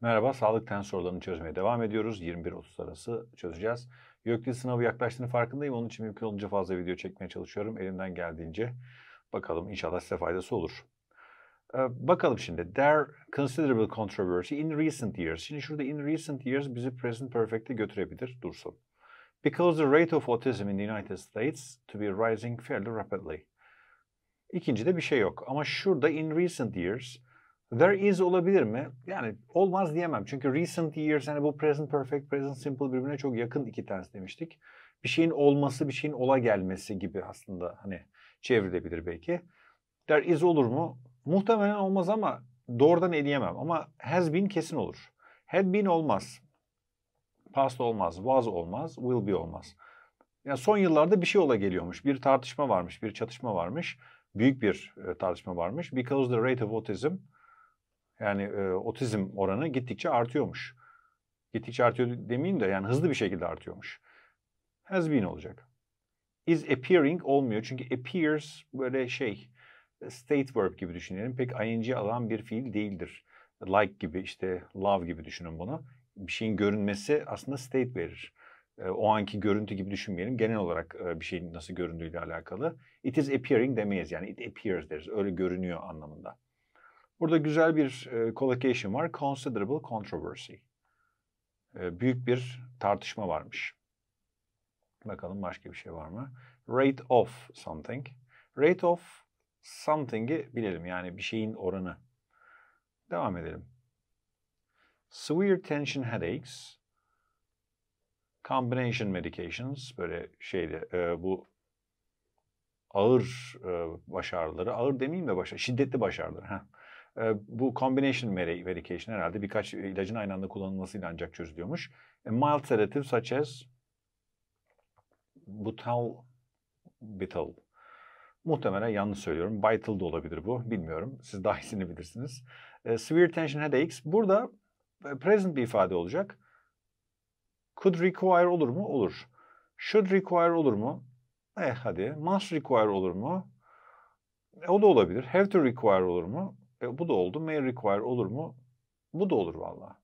Merhaba, sağlık ten çözmeye devam ediyoruz. 21.30 arası çözeceğiz. YÖKLİ sınavı yaklaştığını farkındayım. Onun için mümkün olunca fazla video çekmeye çalışıyorum. Elimden geldiğince bakalım inşallah size faydası olur. Ee, bakalım şimdi. There considerable controversy in recent years. Şimdi şurada in recent years bizi present perfect'e götürebilir. Dursun. Because the rate of autism in the United States to be rising fairly rapidly. İkinci de bir şey yok. Ama şurada in recent years There is olabilir mi? Yani olmaz diyemem. Çünkü recent years hani bu present perfect, present simple birbirine çok yakın iki ters demiştik. Bir şeyin olması, bir şeyin ola gelmesi gibi aslında hani çevrilebilir belki. There is olur mu? Muhtemelen olmaz ama doğrudan eleyemem. Ama has been kesin olur. Had been olmaz. Past olmaz, was olmaz, will be olmaz. Yani son yıllarda bir şey ola geliyormuş. Bir tartışma varmış, bir çatışma varmış. Büyük bir e, tartışma varmış. Because the rate of autism yani e, otizm oranı gittikçe artıyormuş. Gittikçe artıyor demeyeyim de yani hızlı bir şekilde artıyormuş. Has been olacak. Is appearing olmuyor çünkü appears böyle şey state verb gibi düşünelim. Pek ing alan bir fiil değildir. Like gibi işte love gibi düşünün bunu. Bir şeyin görünmesi aslında state verir e, o anki görüntü gibi düşünmeyelim. Genel olarak e, bir şeyin nasıl göründüğüyle alakalı. It is appearing demeyiz yani it appears deriz. Öyle görünüyor anlamında. Burada güzel bir e, collocation var. Considerable controversy. E, büyük bir tartışma varmış. Bakalım başka bir şey var mı? Rate of something. Rate of something'i bilelim. Yani bir şeyin oranı. Devam edelim. Severe tension headaches. Combination medications. Böyle şeyde e, bu ağır e, baş ağrıları. Ağır demeyeyim de baş ağrı, şiddetli baş ağrıları. Heh. Ee, bu combination medication herhalde birkaç ilacın aynı anda kullanılmasıyla ancak çözülüyormuş. A e, mild sedative such as butal bital Muhtemelen yanlış söylüyorum. Vital da olabilir bu. Bilmiyorum. Siz daha iyisini bilirsiniz. E, severe tension headaches. Burada e, present bir ifade olacak. Could require olur mu? Olur. Should require olur mu? Eh hadi. Must require olur mu? E, o da olabilir. Have to require olur mu? E, bu da oldu. May require olur mu? Bu da olur valla.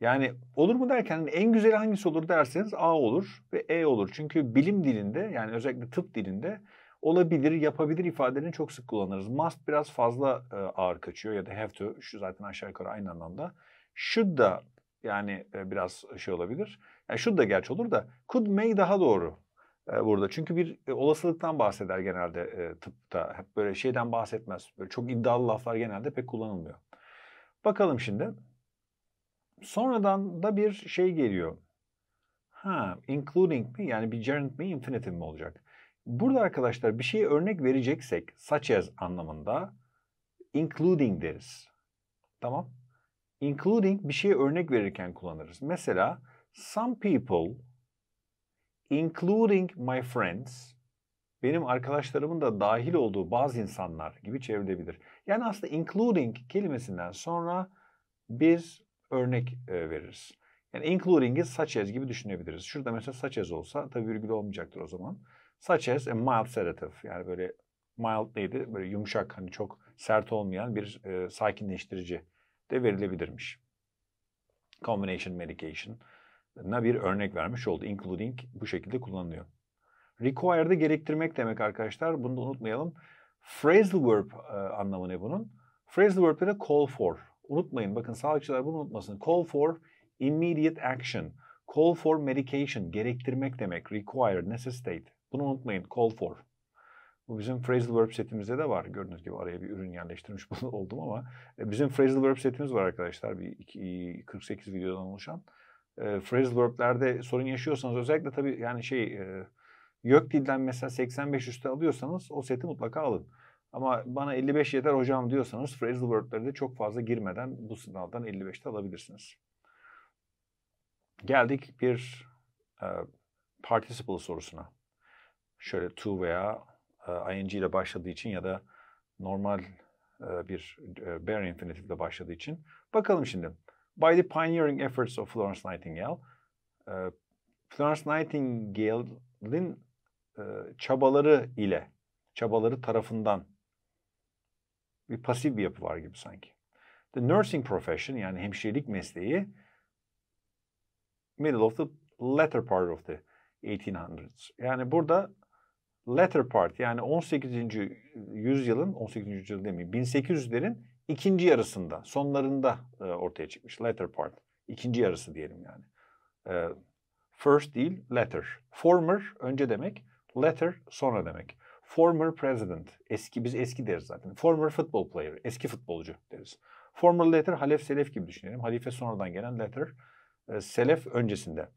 Yani olur mu derken en güzel hangisi olur derseniz A olur ve E olur. Çünkü bilim dilinde yani özellikle tıp dilinde olabilir, yapabilir ifadelerini çok sık kullanırız. Must biraz fazla e, ağır kaçıyor ya da have to şu zaten aşağı yukarı aynı anlamda. Should da yani e, biraz şey olabilir. Yani e, should da gerçi olur da could may daha doğru. E, burada. Çünkü bir e, olasılıktan bahseder genelde e, tıpta. Hep böyle şeyden bahsetmez. Böyle çok iddialı laflar genelde pek kullanılmıyor. Bakalım şimdi. Sonradan da bir şey geliyor. Ha, including mi? Yani bir gerund mi, infinitif mi olacak? Burada arkadaşlar bir şeye örnek vereceksek such as anlamında including deriz. Tamam? Including bir şeye örnek verirken kullanırız. Mesela some people including my friends benim arkadaşlarımın da dahil olduğu bazı insanlar gibi çevrilebilir. Yani aslında including kelimesinden sonra bir örnek e, veririz. Yani including'i such as gibi düşünebiliriz. Şurada mesela such as olsa tabii virgül olmayacaktır o zaman. Such as a mild sedative yani böyle mild neydi? Böyle yumuşak hani çok sert olmayan bir e, sakinleştirici de verilebilirmiş. Combination medication na bir örnek vermiş oldu. Including bu şekilde kullanılıyor. Required'ı gerektirmek demek arkadaşlar. Bunu da unutmayalım. Phrasal verb e, anlamı ne bunun? Phrasal verb'de de call for. Unutmayın bakın sağlıkçılar bunu unutmasın. Call for immediate action. Call for medication. Gerektirmek demek. Required, necessitate. Bunu unutmayın. Call for. Bu bizim phrasal verb setimizde de var. Gördüğünüz gibi araya bir ürün yerleştirmiş oldum ama e, bizim phrasal verb setimiz var arkadaşlar. Bir iki, 48 videodan oluşan e, phrasal sorun yaşıyorsanız özellikle tabii yani şey e, yok dilden mesela 85 üstü alıyorsanız o seti mutlaka alın. Ama bana 55 yeter hocam diyorsanız phrasal verb'lerde çok fazla girmeden bu sınavdan 55'te alabilirsiniz. Geldik bir e, participle sorusuna. Şöyle to veya e, ing ile başladığı için ya da normal e, bir e, bare infinitive ile başladığı için. Bakalım şimdi by the pioneering efforts of Florence Nightingale. E, Florence Nightingale'in e, çabaları ile, çabaları tarafından bir pasif bir yapı var gibi sanki. The nursing profession yani hemşirelik mesleği middle of the latter part of the 1800s. Yani burada latter part yani 18. yüzyılın 18. yüzyıl demeyeyim 1800'lerin ikinci yarısında, sonlarında e, ortaya çıkmış. Letter part. İkinci yarısı diyelim yani. E, first değil, letter. Former önce demek, letter sonra demek. Former president. Eski biz eski deriz zaten. Former football player. Eski futbolcu deriz. Former letter halef selef gibi düşünelim. Halife sonradan gelen letter e, selef öncesinde.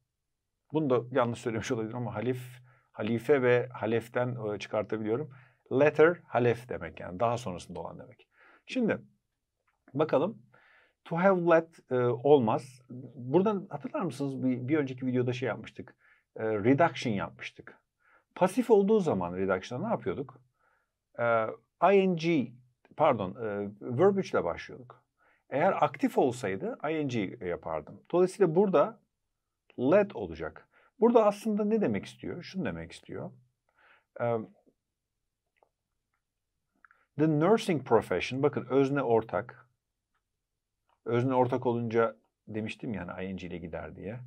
Bunu da yanlış söylemiş olabilirim ama halif halife ve haleften e, çıkartabiliyorum. Letter halef demek yani daha sonrasında olan demek. Şimdi Bakalım. To have let e, olmaz. Buradan hatırlar mısınız bir, bir önceki videoda şey yapmıştık. E, reduction yapmıştık. Pasif olduğu zaman reduction'a ne yapıyorduk? E, ing pardon e, verb 3 ile başlıyorduk. Eğer aktif olsaydı ing yapardım. Dolayısıyla burada let olacak. Burada aslında ne demek istiyor? Şunu demek istiyor. Um, the nursing profession, bakın özne ortak. Özne ortak olunca demiştim yani ING ile gider diye.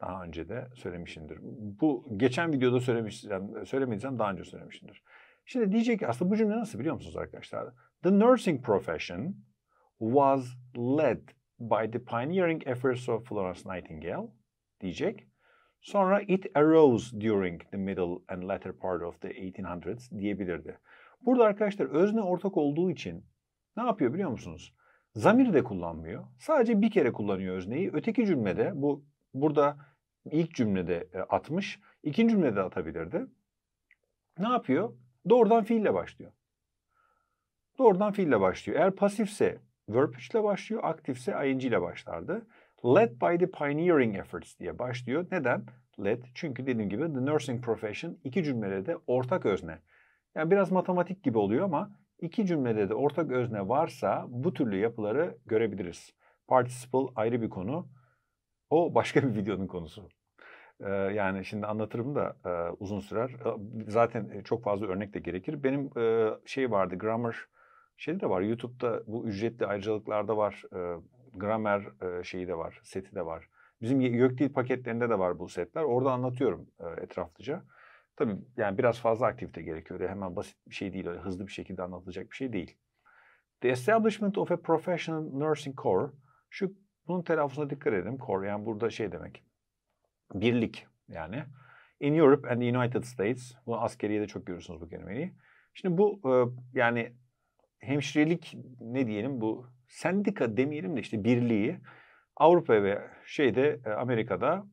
Daha önce de söylemişimdir. Bu geçen videoda söylemiştim, söylemediysem daha önce söylemişimdir. Şimdi diyecek ki aslında bu cümle nasıl biliyor musunuz arkadaşlar? The nursing profession was led by the pioneering efforts of Florence Nightingale diyecek. Sonra it arose during the middle and latter part of the 1800s diyebilirdi. Burada arkadaşlar özne ortak olduğu için ne yapıyor biliyor musunuz? Zamir de kullanmıyor. Sadece bir kere kullanıyor özneyi. Öteki cümlede bu burada ilk cümlede e, atmış. ikinci cümlede atabilirdi. Ne yapıyor? Doğrudan fiille başlıyor. Doğrudan fiille başlıyor. Eğer pasifse verb ile başlıyor, aktifse ing ile başlardı. Led by the pioneering efforts diye başlıyor. Neden? Led çünkü dediğim gibi the nursing profession iki cümlede de ortak özne. Yani biraz matematik gibi oluyor ama İki cümlede de ortak özne varsa bu türlü yapıları görebiliriz. Participle ayrı bir konu. O başka bir videonun konusu. Ee, yani şimdi anlatırım da e, uzun sürer. E, zaten e, çok fazla örnek de gerekir. Benim e, şey vardı grammar şeyi de var. YouTube'da bu ücretli ayrıcalıklarda var. E, grammar e, şeyi de var. Seti de var. Bizim Gökdil paketlerinde de var bu setler. Orada anlatıyorum e, etraflıca. Tabii yani biraz fazla aktivite gerekiyor. Öyle hemen basit bir şey değil. Öyle hızlı bir şekilde anlatılacak bir şey değil. The establishment of a professional nursing corps. Şu bunun telaffuzuna dikkat edelim. Corps yani burada şey demek. Birlik yani. In Europe and the United States. Bu askeriye de çok görürsünüz bu kelimeyi. Şimdi bu e, yani hemşirelik ne diyelim bu sendika demeyelim de işte birliği Avrupa ve şeyde e, Amerika'da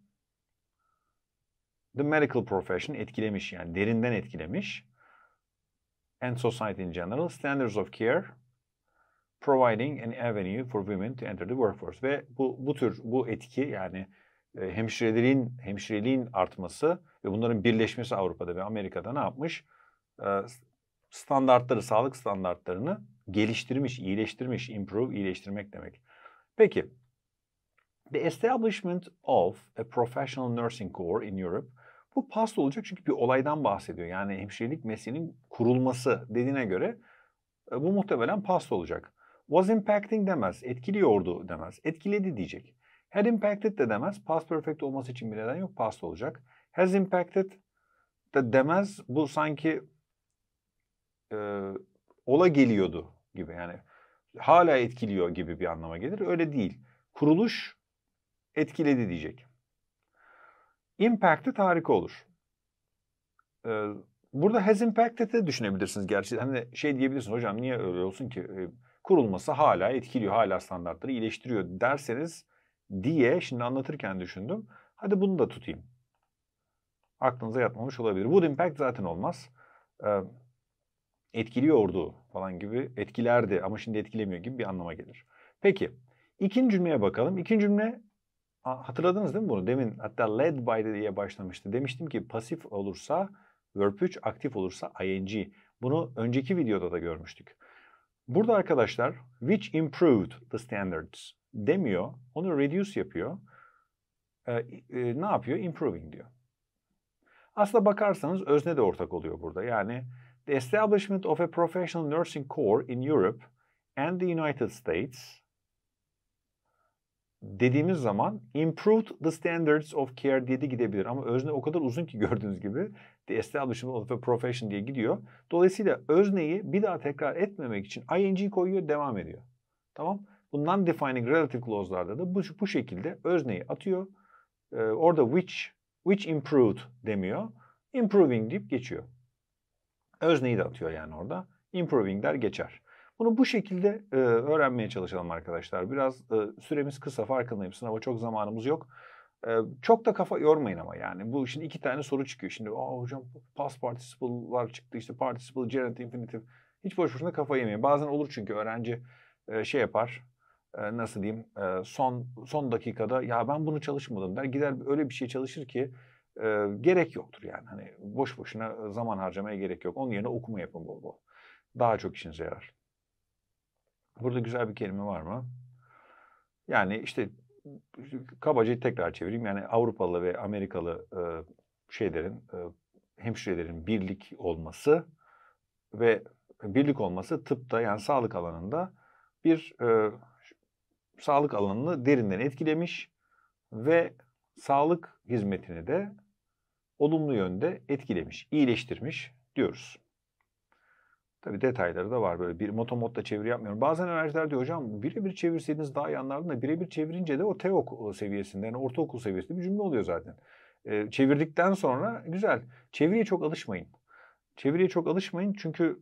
the medical profession etkilemiş yani derinden etkilemiş. And society in general, standards of care, providing an avenue for women to enter the workforce. Ve bu, bu tür bu etki yani e, hemşirelerin hemşireliğin artması ve bunların birleşmesi Avrupa'da ve Amerika'da ne yapmış? E, standartları, sağlık standartlarını geliştirmiş, iyileştirmiş, improve, iyileştirmek demek. Peki, the establishment of a professional nursing corps in Europe bu past olacak çünkü bir olaydan bahsediyor. Yani hemşirelik mesleğinin kurulması dediğine göre e, bu muhtemelen past olacak. Was impacting demez, etkiliyordu demez, etkiledi diyecek. Had impacted de demez, past perfect olması için bir neden yok, past olacak. Has impacted de demez, bu sanki e, ola geliyordu gibi yani hala etkiliyor gibi bir anlama gelir. Öyle değil. Kuruluş etkiledi diyecek impacted harika olur. Ee, burada has impacted'ı düşünebilirsiniz gerçi. Hani şey diyebilirsiniz hocam niye öyle olsun ki e, kurulması hala etkiliyor, hala standartları iyileştiriyor derseniz diye şimdi anlatırken düşündüm. Hadi bunu da tutayım. Aklınıza yatmamış olabilir. Bu impact zaten olmaz. Ee, etkiliyordu falan gibi etkilerdi ama şimdi etkilemiyor gibi bir anlama gelir. Peki ikinci cümleye bakalım. İkinci cümle hatırladınız değil mi bunu? Demin hatta led by diye başlamıştı. Demiştim ki pasif olursa verb 3, aktif olursa ing. Bunu önceki videoda da görmüştük. Burada arkadaşlar which improved the standards demiyor. Onu reduce yapıyor. Ee, e, ne yapıyor? Improving diyor. Aslında bakarsanız özne de ortak oluyor burada. Yani the establishment of a professional nursing corps in Europe and the United States dediğimiz zaman improved the standards of care diye de gidebilir. Ama özne o kadar uzun ki gördüğünüz gibi the establishment of a profession diye gidiyor. Dolayısıyla özneyi bir daha tekrar etmemek için ing koyuyor devam ediyor. Tamam. Bu non-defining relative clause'larda da bu, bu şekilde özneyi atıyor. Ee, orada which, which improved demiyor. Improving deyip geçiyor. Özneyi de atıyor yani orada. Improving der geçer. Bunu bu şekilde e, öğrenmeye çalışalım arkadaşlar. Biraz e, süremiz kısa farkındayım. Sınava çok zamanımız yok. E, çok da kafa yormayın ama yani. Bu şimdi iki tane soru çıkıyor. Şimdi Aa, hocam past participle'lar çıktı işte participle, gerund, infinitive. Hiç boş boşuna kafa yemeyin. Bazen olur çünkü öğrenci e, şey yapar. E, nasıl diyeyim? E, son son dakikada ya ben bunu çalışmadım der. Gider öyle bir şey çalışır ki e, gerek yoktur yani. Hani boş boşuna e, zaman harcamaya gerek yok. Onun yerine okuma yapın bol bol. Daha çok işinize yarar. Burada güzel bir kelime var mı? Yani işte kabaca tekrar çevireyim. Yani Avrupalı ve Amerikalı e, şeylerin, e, hemşirelerin birlik olması ve birlik olması tıpta yani sağlık alanında bir e, sağlık alanını derinden etkilemiş ve sağlık hizmetini de olumlu yönde etkilemiş, iyileştirmiş diyoruz. Tabi detayları da var böyle bir motomotla çeviri yapmıyorum. Bazen öğrenciler diyor hocam birebir çevirseydiniz daha iyi anlardım da birebir çevirince de o TEOK seviyesinde yani ortaokul seviyesinde bir cümle oluyor zaten. Ee, çevirdikten sonra güzel. Çeviriye çok alışmayın. Çeviriye çok alışmayın çünkü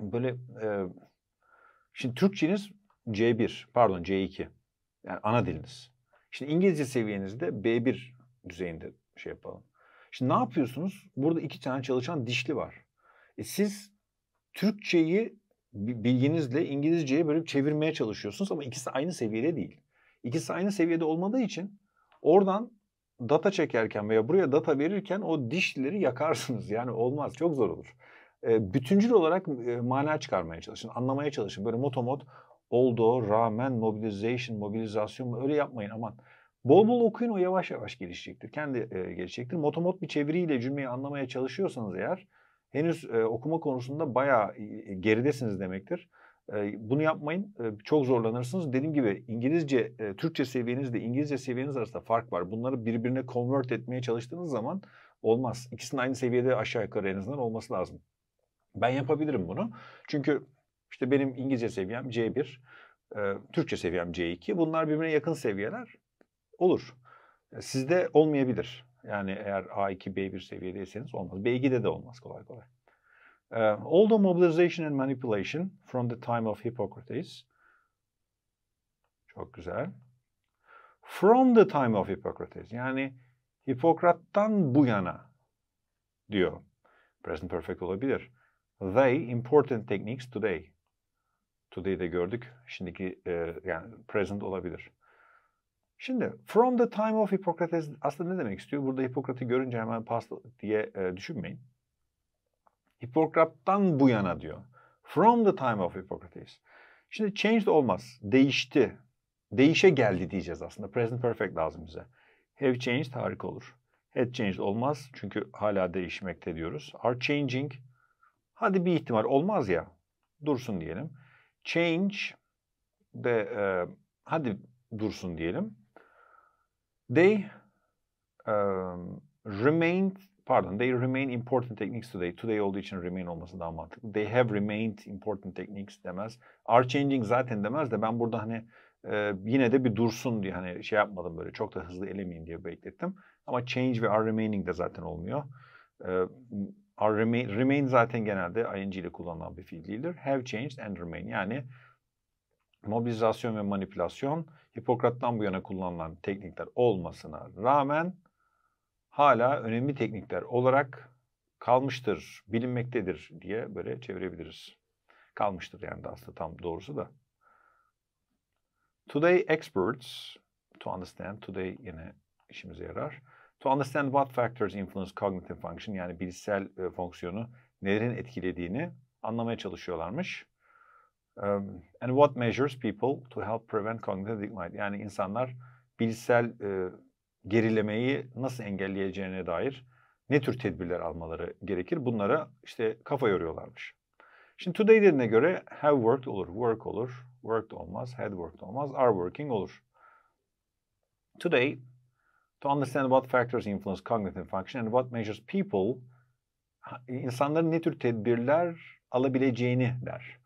böyle e, şimdi Türkçeniz C1 pardon C2 yani ana diliniz. Şimdi İngilizce seviyenizde B1 düzeyinde şey yapalım. Şimdi ne yapıyorsunuz? Burada iki tane çalışan dişli var. E siz Türkçeyi bilginizle İngilizceye böyle çevirmeye çalışıyorsunuz ama ikisi aynı seviyede değil. İkisi aynı seviyede olmadığı için oradan data çekerken veya buraya data verirken o dişleri yakarsınız. Yani olmaz. Çok zor olur. E, bütüncül olarak e, mana çıkarmaya çalışın. Anlamaya çalışın. Böyle motomot oldu, rağmen, mobilization, mobilizasyon öyle yapmayın aman. Bol bol okuyun o yavaş yavaş gelişecektir. Kendi e, gelişecektir. Motomot bir çeviriyle cümleyi anlamaya çalışıyorsanız eğer henüz e, okuma konusunda bayağı geridesiniz demektir. E, bunu yapmayın. E, çok zorlanırsınız. Dediğim gibi İngilizce, e, Türkçe seviyenizle İngilizce seviyeniz arasında fark var. Bunları birbirine convert etmeye çalıştığınız zaman olmaz. İkisinin aynı seviyede aşağı yukarı en azından olması lazım. Ben yapabilirim bunu. Çünkü işte benim İngilizce seviyem C1, e, Türkçe seviyem C2. Bunlar birbirine yakın seviyeler. Olur. E, sizde olmayabilir. Yani eğer A2, B1 seviyedeyseniz olmaz. B2'de de olmaz kolay kolay. Uh, ee, although mobilization and manipulation from the time of Hippocrates. Çok güzel. From the time of Hippocrates. Yani Hippokrat'tan bu yana diyor. Present perfect olabilir. They important techniques today. Today'de gördük. Şimdiki e, yani present olabilir. Şimdi from the time of Hippocrates aslında ne demek istiyor? Burada Hipokrat'ı görünce hemen past diye e, düşünmeyin. Hipokrat'tan bu yana diyor. From the time of Hippocrates. Şimdi changed olmaz. Değişti. Değişe geldi diyeceğiz aslında. Present perfect lazım bize. Have changed harika olur. Had changed olmaz çünkü hala değişmekte diyoruz. Are changing. Hadi bir ihtimal olmaz ya. Dursun diyelim. Change de e, hadi dursun diyelim. They um, remained pardon they remain important techniques today. Today olduğu için remain olması daha mantıklı. They have remained important techniques demez. Are changing zaten demez de ben burada hani e, yine de bir dursun diye hani şey yapmadım böyle çok da hızlı elemeyeyim diye beklettim. Ama change ve are remaining de zaten olmuyor. E, are remain, remain zaten genelde ing ile kullanılan bir fiil değildir. Have changed and remain yani mobilizasyon ve manipülasyon Hipokrat'tan bu yana kullanılan teknikler olmasına rağmen hala önemli teknikler olarak kalmıştır, bilinmektedir diye böyle çevirebiliriz. Kalmıştır yani de aslında tam doğrusu da. Today experts to understand, today yine işimize yarar. To understand what factors influence cognitive function yani bilişsel e, fonksiyonu nelerin etkilediğini anlamaya çalışıyorlarmış. Um, and what measures people to help prevent cognitive decline? Yani insanlar bilişsel e, gerilemeyi nasıl engelleyeceğine dair ne tür tedbirler almaları gerekir? Bunlara işte kafa yoruyorlarmış. Şimdi today dediğine göre have worked olur, work olur, worked olmaz, had worked olmaz, are working olur. Today, to understand what factors influence cognitive function and what measures people, insanların ne tür tedbirler alabileceğini der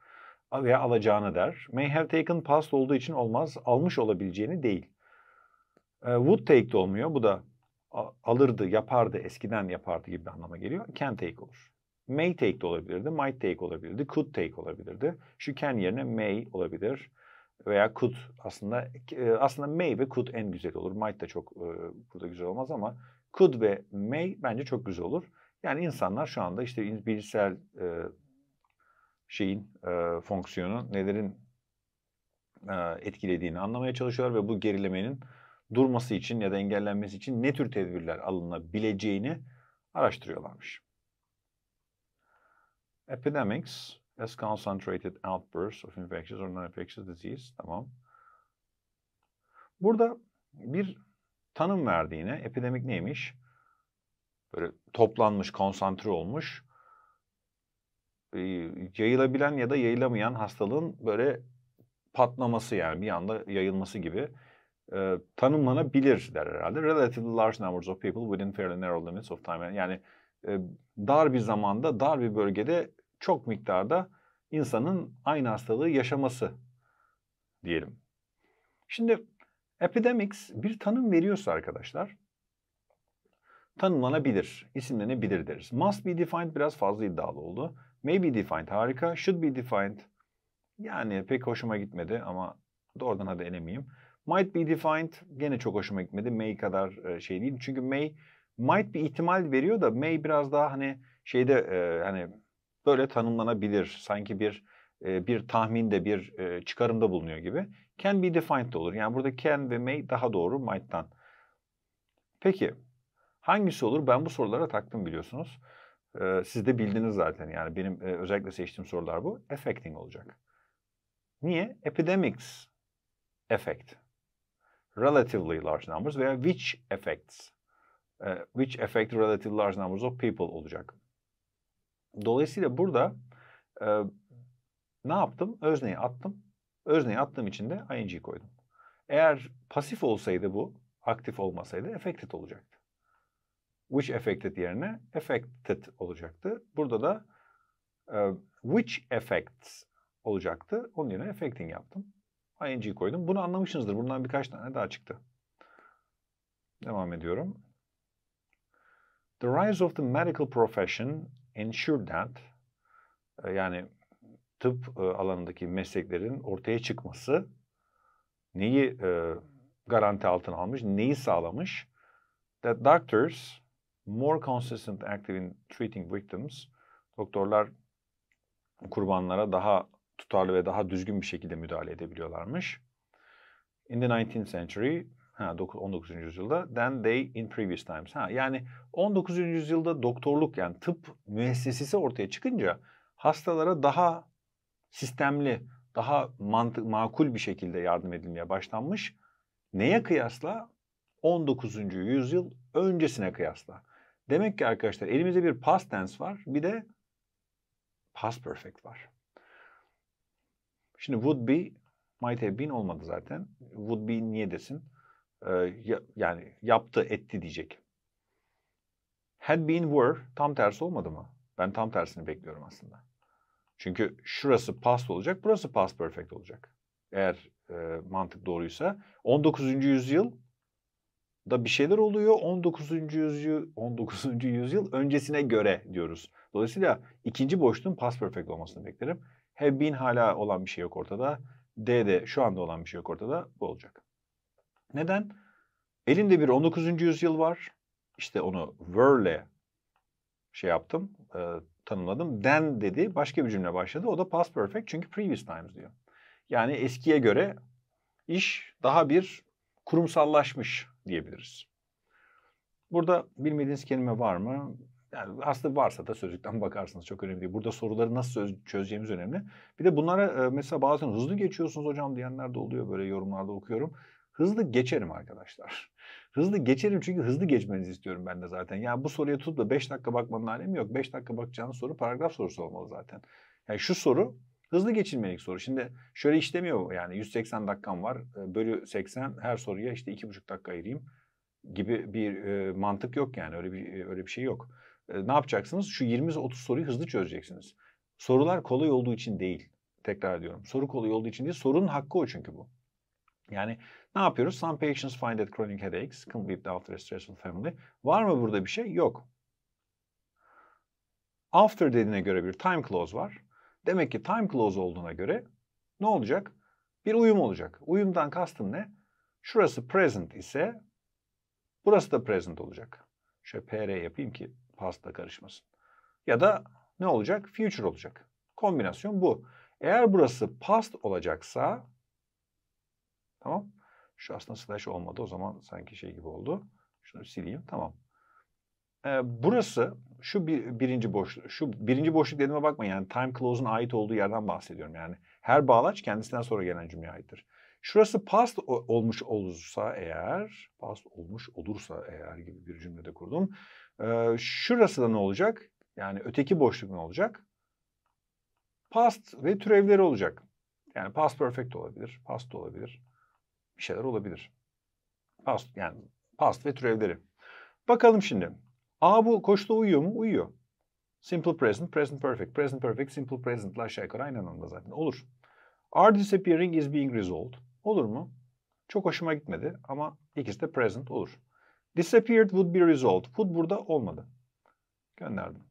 veya alacağını der. May have taken past olduğu için olmaz. Almış olabileceğini değil. E, would take de olmuyor. Bu da alırdı, yapardı, eskiden yapardı gibi bir anlama geliyor. Can take olur. May take de olabilirdi, might take olabilirdi, could take olabilirdi. Şu can yerine may olabilir veya could aslında e, aslında may ve could en güzel olur. Might da çok e, burada güzel olmaz ama could ve may bence çok güzel olur. Yani insanlar şu anda işte bilgisayar şeyin, e, fonksiyonu, nelerin e, etkilediğini anlamaya çalışıyorlar ve bu gerilemenin durması için ya da engellenmesi için ne tür tedbirler alınabileceğini araştırıyorlarmış. Epidemics as concentrated outbursts of infectious or non-infectious disease. Tamam. Burada bir tanım verdiğine epidemik neymiş? Böyle toplanmış, konsantre olmuş e, yayılabilen ya da yayılamayan hastalığın böyle patlaması yani bir anda yayılması gibi e, tanımlanabilir der herhalde. Relatively large numbers of people within fairly narrow limits of time. Yani e, dar bir zamanda, dar bir bölgede çok miktarda insanın aynı hastalığı yaşaması diyelim. Şimdi epidemics bir tanım veriyorsa arkadaşlar tanımlanabilir, isimlenebilir deriz. Must be defined biraz fazla iddialı oldu. May be defined harika. Should be defined yani pek hoşuma gitmedi ama doğrudan hadi elemeyeyim. Might be defined gene çok hoşuma gitmedi. May kadar e, şey değil. Çünkü may might bir ihtimal veriyor da may biraz daha hani şeyde e, hani böyle tanımlanabilir. Sanki bir e, bir tahminde bir e, çıkarımda bulunuyor gibi. Can be defined de olur. Yani burada can ve may daha doğru might'tan. Peki hangisi olur? Ben bu sorulara taktım biliyorsunuz e, siz de bildiniz zaten yani benim e, özellikle seçtiğim sorular bu. Affecting olacak. Niye? Epidemics effect. Relatively large numbers veya which effects E, which affect relatively large numbers of people olacak. Dolayısıyla burada e, ne yaptım? Özneyi attım. Özneyi attığım için de ing'yi koydum. Eğer pasif olsaydı bu, aktif olmasaydı affected olacaktı which affected yerine affected olacaktı. Burada da e, which affects olacaktı. Onun yerine affecting yaptım. Ing koydum. Bunu anlamışsınızdır. Bundan birkaç tane daha çıktı. Devam ediyorum. The rise of the medical profession ensured that e, yani tıp e, alanındaki mesleklerin ortaya çıkması neyi e, garanti altına almış, neyi sağlamış? That doctors more consistent active in treating victims. Doktorlar kurbanlara daha tutarlı ve daha düzgün bir şekilde müdahale edebiliyorlarmış. In the 19th century, ha 19. yüzyılda, then they in previous times. Ha yani 19. yüzyılda doktorluk yani tıp müessesesi ortaya çıkınca hastalara daha sistemli, daha mantık makul bir şekilde yardım edilmeye başlanmış. Neye kıyasla? 19. yüzyıl öncesine kıyasla. Demek ki arkadaşlar elimizde bir past tense var. Bir de past perfect var. Şimdi would be, might have been olmadı zaten. Would be niye desin? Ee, yani yaptı, etti diyecek. Had been were tam tersi olmadı mı? Ben tam tersini bekliyorum aslında. Çünkü şurası past olacak, burası past perfect olacak. Eğer e, mantık doğruysa. 19. yüzyıl da bir şeyler oluyor. 19. yüzyıl 19. yüzyıl öncesine göre diyoruz. Dolayısıyla ikinci boşluğun past perfect olmasını beklerim. Have been hala olan bir şey yok ortada. D de şu anda olan bir şey yok ortada. Bu olacak. Neden? Elimde bir 19. yüzyıl var. İşte onu were'le şey yaptım, e, tanımladım. Then dedi, başka bir cümle başladı. O da past perfect çünkü previous times diyor. Yani eskiye göre iş daha bir kurumsallaşmış diyebiliriz. Burada bilmediğiniz kelime var mı? Yani aslında varsa da sözlükten bakarsınız çok önemli değil. Burada soruları nasıl çözeceğimiz önemli. Bir de bunlara e, mesela bazen hızlı geçiyorsunuz hocam diyenler de oluyor böyle yorumlarda okuyorum. Hızlı geçerim arkadaşlar. Hızlı geçerim çünkü hızlı geçmenizi istiyorum ben de zaten. Yani bu soruya tutup da 5 dakika bakmanın alemi yok. 5 dakika bakacağınız soru paragraf sorusu olmalı zaten. Yani şu soru Hızlı geçilmelik soru. Şimdi şöyle işlemiyor yani 180 dakikam var e, bölü 80 her soruya işte 2,5 dakika ayırayım gibi bir e, mantık yok yani öyle bir e, öyle bir şey yok. E, ne yapacaksınız? Şu 20-30 soruyu hızlı çözeceksiniz. Sorular kolay olduğu için değil. Tekrar ediyorum. Soru kolay olduğu için değil. Sorunun hakkı o çünkü bu. Yani ne yapıyoruz? Some patients find that chronic headaches can lead after a stressful family. Var mı burada bir şey? Yok. After dediğine göre bir time clause var. Demek ki time clause olduğuna göre ne olacak? Bir uyum olacak. Uyumdan kastım ne? Şurası present ise burası da present olacak. Şöyle PR yapayım ki pasta karışmasın. Ya da ne olacak? Future olacak. Kombinasyon bu. Eğer burası past olacaksa tamam. Şu aslında slash olmadı. O zaman sanki şey gibi oldu. Şunu sileyim. Tamam. Ee, burası şu bir, birinci boşluk. Şu birinci boşluk dediğime bakma yani time clause'un ait olduğu yerden bahsediyorum yani. Her bağlaç kendisinden sonra gelen cümleye aittir. Şurası past olmuş olursa eğer, past olmuş olursa eğer gibi bir cümlede kurdum. Ee, şurası da ne olacak? Yani öteki boşluk ne olacak? Past ve türevleri olacak. Yani past perfect olabilir, past olabilir. Bir şeyler olabilir. Past yani past ve türevleri. Bakalım şimdi. A bu koşta uyuyor mu? Uyuyor. Simple present, present perfect, present perfect, simple present aşağı yukarı aynı anlamda zaten. Olur. Are disappearing is being resolved. Olur mu? Çok hoşuma gitmedi ama ikisi de present olur. Disappeared would be resolved. Would burada olmadı. Gönderdim.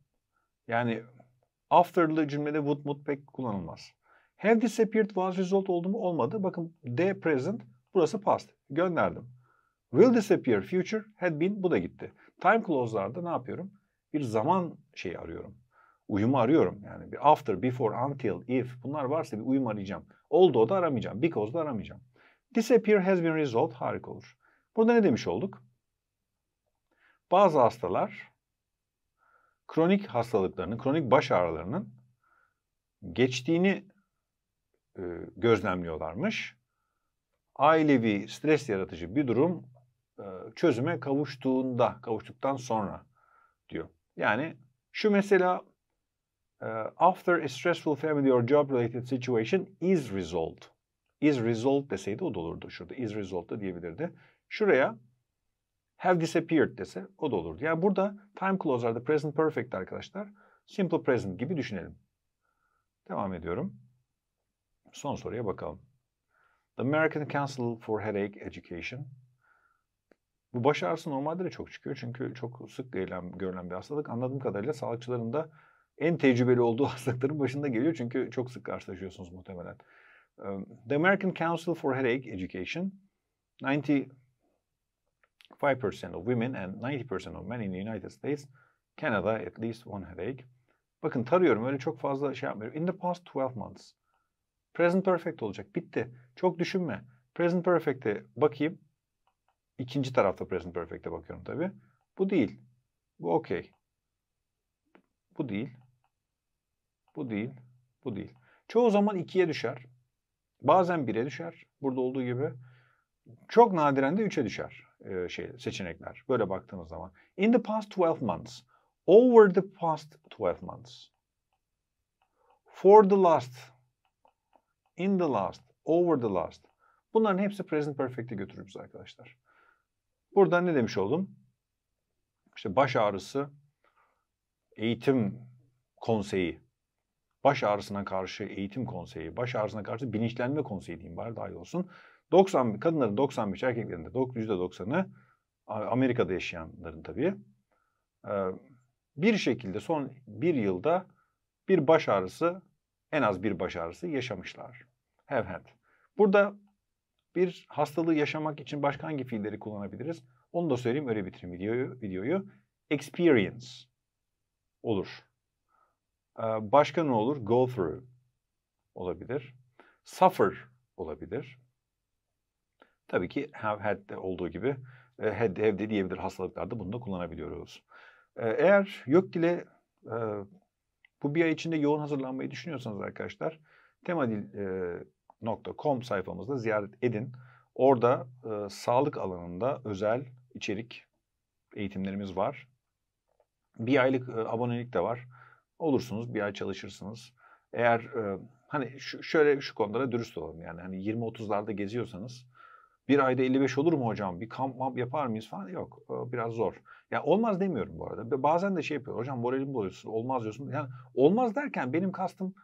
Yani after'lı cümlede would would pek kullanılmaz. Have disappeared was resolved oldu mu? Olmadı. Bakın de present, burası past. Gönderdim. Will disappear future had been bu da gitti. Time clause'larda ne yapıyorum? Bir zaman şeyi arıyorum. Uyumu arıyorum. Yani bir after, before, until, if bunlar varsa bir uyum arayacağım. Although da aramayacağım. Because da aramayacağım. Disappear has been resolved harika olur. Burada ne demiş olduk? Bazı hastalar kronik hastalıklarının, kronik baş ağrılarının geçtiğini e, gözlemliyorlarmış. Ailevi stres yaratıcı bir durum e, çözüme kavuştuğunda, kavuştuktan sonra diyor. Yani şu mesela e, after a stressful family or job related situation is resolved. Is resolved deseydi o da olurdu şurada. Is resolved da diyebilirdi. Şuraya have disappeared dese o da olurdu. Yani burada time the present perfect arkadaşlar. Simple present gibi düşünelim. Devam ediyorum. Son soruya bakalım. The American Council for Headache Education bu baş ağrısı normalde de çok çıkıyor. Çünkü çok sık görülen, görülen bir hastalık. Anladığım kadarıyla sağlıkçıların da en tecrübeli olduğu hastalıkların başında geliyor. Çünkü çok sık karşılaşıyorsunuz muhtemelen. the American Council for Headache Education 95% of women and 90% of men in the United States, Canada at least one headache. Bakın tarıyorum öyle çok fazla şey yapmıyorum. In the past 12 months. Present perfect olacak. Bitti. Çok düşünme. Present perfect'e bakayım ikinci tarafta present perfect'e bakıyorum tabii. Bu değil. Bu okey. Bu değil. Bu değil. Bu değil. Çoğu zaman ikiye düşer. Bazen bire düşer. Burada olduğu gibi. Çok nadiren de üçe düşer e, şey, seçenekler. Böyle baktığımız zaman. In the past 12 months. Over the past 12 months. For the last. In the last. Over the last. Bunların hepsi present perfect'e götürür bizi arkadaşlar. Burada ne demiş oldum? İşte baş ağrısı eğitim konseyi, baş ağrısına karşı eğitim konseyi, baş ağrısına karşı bilinçlenme konseyi diyeyim bari daha iyi olsun. 90 kadınların 95, erkeklerin de %90'ı Amerika'da yaşayanların tabii ee, bir şekilde son bir yılda bir baş ağrısı en az bir baş ağrısı yaşamışlar. Have Burada bir hastalığı yaşamak için başka hangi fiilleri kullanabiliriz? Onu da söyleyeyim öyle bitireyim videoyu. videoyu. Experience olur. Ee, başka ne olur? Go through olabilir. Suffer olabilir. Tabii ki have had de olduğu gibi e, had have de diyebilir hastalıklarda bunu da kullanabiliyoruz. Ee, eğer yok ile e, bu bir ay içinde yoğun hazırlanmayı düşünüyorsanız arkadaşlar tema dil e, sağlık.com sayfamızda ziyaret edin. Orada e, sağlık alanında özel içerik eğitimlerimiz var. Bir aylık e, abonelik de var. Olursunuz bir ay çalışırsınız. Eğer e, hani şu, şöyle şu konulara dürüst olalım yani hani 20-30'larda geziyorsanız bir ayda 55 olur mu hocam? Bir kamp mamp yapar mıyız falan? Yok. E, biraz zor. Ya yani olmaz demiyorum bu arada. Bazen de şey yapıyor. Hocam moralim bozuyorsun. Olmaz diyorsun. Yani olmaz derken benim kastım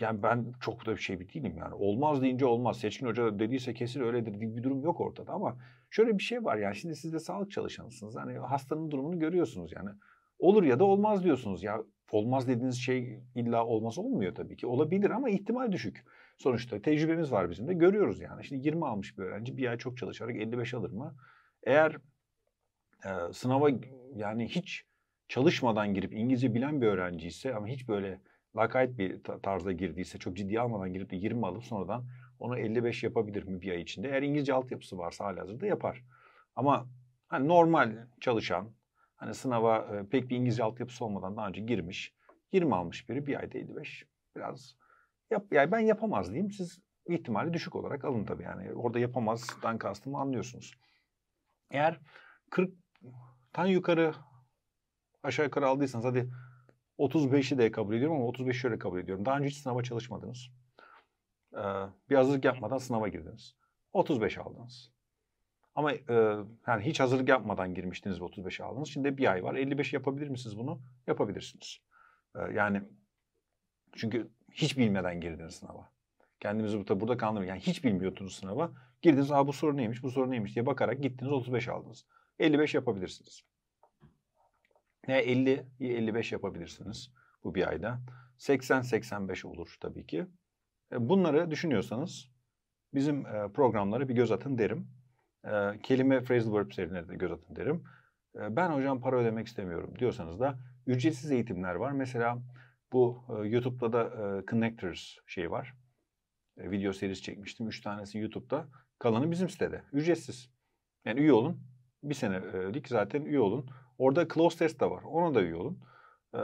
yani ben çok da bir şey bir değilim yani. Olmaz deyince olmaz. Seçkin Hoca dediyse kesin öyledir gibi bir durum yok ortada ama şöyle bir şey var yani şimdi siz de sağlık çalışanısınız. Hani hastanın durumunu görüyorsunuz yani. Olur ya da olmaz diyorsunuz ya. Olmaz dediğiniz şey illa olmaz olmuyor tabii ki. Olabilir ama ihtimal düşük. Sonuçta tecrübemiz var bizim de görüyoruz yani. Şimdi 20 almış bir öğrenci bir ay çok çalışarak 55 alır mı? Eğer e, sınava yani hiç çalışmadan girip İngilizce bilen bir öğrenci ise ama hiç böyle lakayt bir tarzda girdiyse çok ciddi almadan girip de 20 alıp sonradan onu 55 yapabilir mi bir ay içinde? Eğer İngilizce altyapısı varsa halihazırda yapar. Ama hani normal çalışan, hani sınava e, pek bir İngilizce altyapısı olmadan daha önce girmiş, 20 almış biri bir ayda 55. Biraz yap, yani ben yapamaz diyeyim. Siz ihtimali düşük olarak alın tabii yani. Orada yapamazdan kastımı anlıyorsunuz. Eğer 40 tan yukarı aşağı yukarı aldıysanız hadi 35'i de kabul ediyorum ama 35 şöyle kabul ediyorum. Daha önce hiç sınava çalışmadınız. Ee, bir hazırlık yapmadan sınava girdiniz. 35 aldınız. Ama e, yani hiç hazırlık yapmadan girmiştiniz ve 35 aldınız. Şimdi bir ay var. 55 yapabilir misiniz bunu? Yapabilirsiniz. Ee, yani çünkü hiç bilmeden girdiniz sınava. Kendimizi burada, burada kandırmayın. Yani hiç bilmiyordunuz sınava. Girdiniz Aa, bu soru neymiş, bu soru neymiş diye bakarak gittiniz 35 aldınız. 55 yapabilirsiniz. 50 55 yapabilirsiniz bu bir ayda. 80-85 olur tabii ki. E, bunları düşünüyorsanız bizim e, programlara bir göz atın derim. E, kelime phrasal verb serilerine de göz atın derim. Ben hocam para ödemek istemiyorum diyorsanız da ücretsiz eğitimler var. Mesela bu YouTube'da da Connectors şey var. Video serisi çekmiştim. Üç tanesi YouTube'da. Kalanı bizim sitede. Ücretsiz. Yani üye olun. Bir senelik zaten üye olun. Orada close test de var. Ona da üye olun. Ee,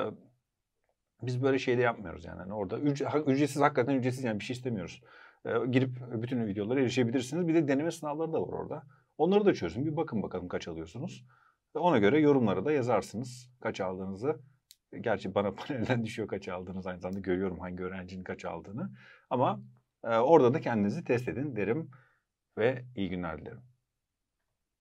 biz böyle şey de yapmıyoruz yani. yani orada ücretsiz, ücretsiz hakikaten ücretsiz yani bir şey istemiyoruz. Ee, girip bütün videolara erişebilirsiniz. Bir de deneme sınavları da var orada. Onları da çözün. Bir bakın bakalım kaç alıyorsunuz. Ona göre yorumlara da yazarsınız kaç aldığınızı. Gerçi bana panelden düşüyor kaç aldığınız aynı zamanda görüyorum hangi öğrencinin kaç aldığını. Ama e, orada da kendinizi test edin derim ve iyi günler dilerim.